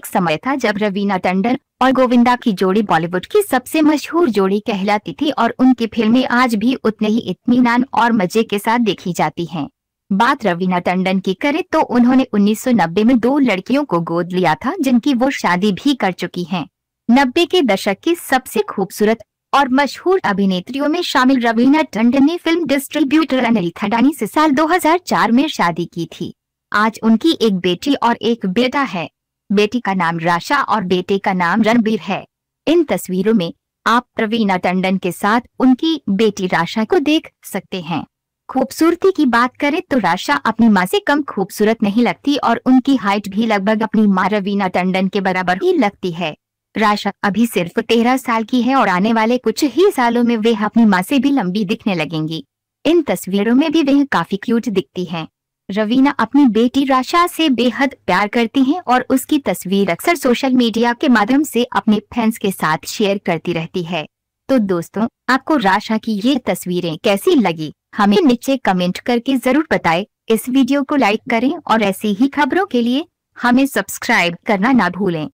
एक समय था जब रवीना टंडन और गोविंदा की जोड़ी बॉलीवुड की सबसे मशहूर जोड़ी कहलाती थी और उनकी फिल्में आज भी उतने ही इतमान और मजे के साथ देखी जाती हैं। बात रवीना टंडन की करें तो उन्होंने 1990 में दो लड़कियों को गोद लिया था जिनकी वो शादी भी कर चुकी हैं। नब्बे के दशक की सबसे खूबसूरत और मशहूर अभिनेत्रियों में शामिल रवीना टंडन ने फिल्म डिस्ट्रीब्यूटर अनिल थडानी से साल दो में शादी की थी आज उनकी एक बेटी और एक बेटा है बेटी का नाम राशा और बेटे का नाम रणबीर है इन तस्वीरों में आप प्रवीणा टंडन के साथ उनकी बेटी राशा को देख सकते हैं खूबसूरती की बात करें तो राशा अपनी माँ से कम खूबसूरत नहीं लगती और उनकी हाइट भी लगभग अपनी माँ रवीना टंडन के बराबर ही लगती है राशा अभी सिर्फ तेरह साल की है और आने वाले कुछ ही सालों में वे अपनी माँ से भी लंबी दिखने लगेंगी इन तस्वीरों में भी वह काफी क्यूट दिखती हैं। रवीना अपनी बेटी राशा से बेहद प्यार करती हैं और उसकी तस्वीर अक्सर सोशल मीडिया के माध्यम से अपने फैंस के साथ शेयर करती रहती है तो दोस्तों आपको राशा की ये तस्वीरें कैसी लगी हमें नीचे कमेंट करके जरूर बताएं। इस वीडियो को लाइक करें और ऐसी ही खबरों के लिए हमें सब्सक्राइब करना ना भूलें